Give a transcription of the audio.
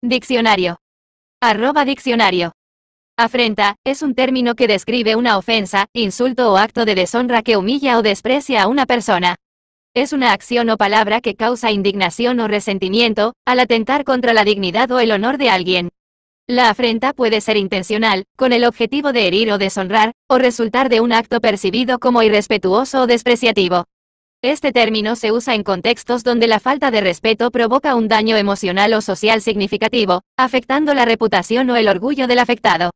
Diccionario. Arroba diccionario. Afrenta, es un término que describe una ofensa, insulto o acto de deshonra que humilla o desprecia a una persona. Es una acción o palabra que causa indignación o resentimiento, al atentar contra la dignidad o el honor de alguien. La afrenta puede ser intencional, con el objetivo de herir o deshonrar, o resultar de un acto percibido como irrespetuoso o despreciativo. Este término se usa en contextos donde la falta de respeto provoca un daño emocional o social significativo, afectando la reputación o el orgullo del afectado.